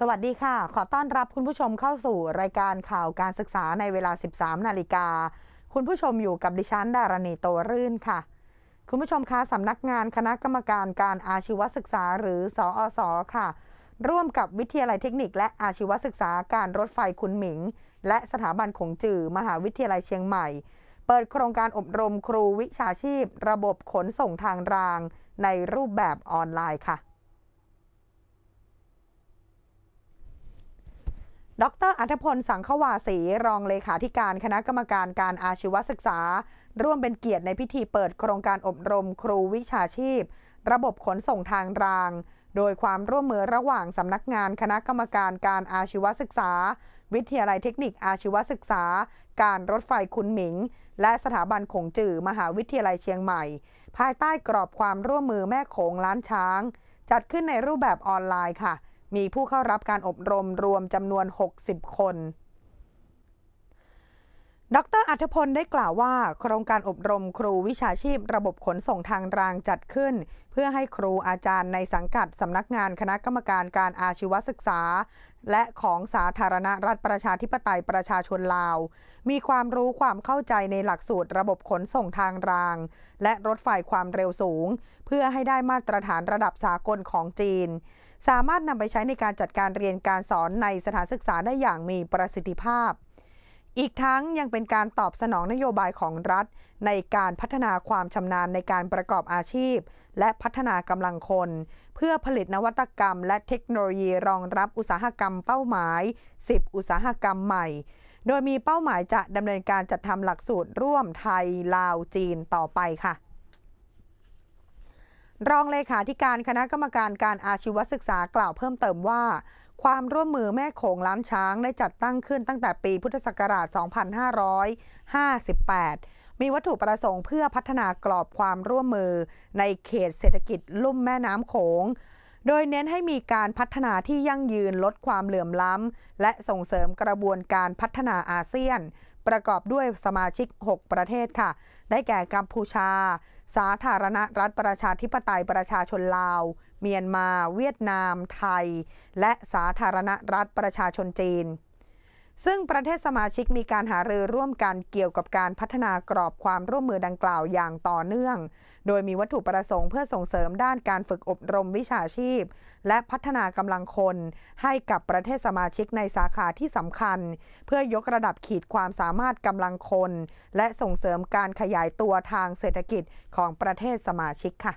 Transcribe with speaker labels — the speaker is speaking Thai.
Speaker 1: สวัสดีค่ะ ขอต้อนรับคุณผู้ชมเข้าสู่รายการข่าวการศึกษาในเวลา 13 นาฬิกา คุณผู้ชมอยู่กับดิฉันดารณีโตรื่นค่ะ คุณผู้ชมคะสำนักงานคณะกรรมการการอาชีวศึกษา หรือสอสอค่ะ ร่วมกับวิทยาลัยเทคนิคและอาชีวศึกษาการรถไฟคุณหมิง และสถาบันขงจื่อมหาวิทยาลัยเชียงใหม่ เปิดโครงการอบรมครูวิชาชีพระบบขนส่งทางราง ในรูปแบบออนไลน์ค่ะดรอัธพล สังขวาสี รองเลขาธิการคณะกรรมการการอาชีวศึกษา ร่วมเป็นเกียรติในพิธีเปิดโครงการอบรมครูวิชาชีพ ระบบขนส่งทางราง โดยความร่วมมือระหว่างสำนักงานคณะกรรมการการอาชีวศึกษา วิทยาลัยเทคนิคอาชีวศึกษา การรถไฟคุณหมิง และสถาบันขงจือมหาวิทยาลัยเชียงใหม่ ภายใต้กรอบความร่วมมือแม่โขงล้านช้าง จัดขึ้นในรูปแบบออนไลน์ค่ะมีผู้เข้ารับการอบรมรวมจำนวน 60 คนดรอัธพลได้กล่าวว่า โครงการอบรมครูวิชาชีพระบบขนส่งทางรางจัดขึ้น เพื่อให้ครูอาจารย์ในสังกัดสำนักงานคณะกรรมการการอาชีวศึกษา และของสาธารณรัฐประชาธิปไตยประชาชนลาว มีความรู้ความเข้าใจในหลักสูตร ระบบขนส่งทางราง และรถไฟความเร็วสูง เพื่อให้ได้มาตรฐานระดับสากลของจีน สามารถนำไปใช้ในการจัดการเรียนการสอนในสถานศึกษาได้อย่างมีประสิทธิภาพอีกทั้งยังเป็นการตอบสนองนโยบายของรัฐในการพัฒนาความชำนาญในการประกอบอาชีพ และพัฒนากำลังคน เพื่อผลิตนวัตกรรมและเทคโนโลยีรองรับอุตสาหกรรมเป้าหมาย 10 อุตสาหกรรมใหม่ โดยมีเป้าหมายจะดำเนินการจัดทำหลักสูตรร่วมไทย ลาว จีนต่อไปค่ะรองเลขาธิการคณะกรรมการการอาชีวศึกษากล่าวเพิ่มเติมว่า ความร่วมมือแม่โขงล้านช้างได้จัดตั้งขึ้นตั้งแต่ปีพุทธศักราช 2558 มีวัตถุประสงค์เพื่อพัฒนากรอบความร่วมมือในเขตเศรษฐกิจลุ่มแม่น้ำโขง โดยเน้นให้มีการพัฒนาที่ยั่งยืนลดความเหลื่อมล้ำและส่งเสริมกระบวนการพัฒนาอาเซียน ประกอบด้วยสมาชิก 6 ประเทศค่ะ ได้แก่กัมพูชาสาธารณรัฐประชาธิปไตยประชาชนลาว เมียนมา เวียดนาม ไทย และสาธารณรัฐประชาชนจีนซึ่งประเทศสมาชิกมีการหารือร่วมกันเกี่ยวกับการพัฒนากรอบความร่วมมือดังกล่าวอย่างต่อเนื่อง โดยมีวัตถุประสงค์เพื่อส่งเสริมด้านการฝึกอบรมวิชาชีพ และพัฒนากำลังคน ให้กับประเทศสมาชิกในสาขาที่สำคัญ เพื่อยกระดับขีดความสามารถกำลังคน และส่งเสริมการขยายตัวทางเศรษฐกิจของประเทศสมาชิกค่ะ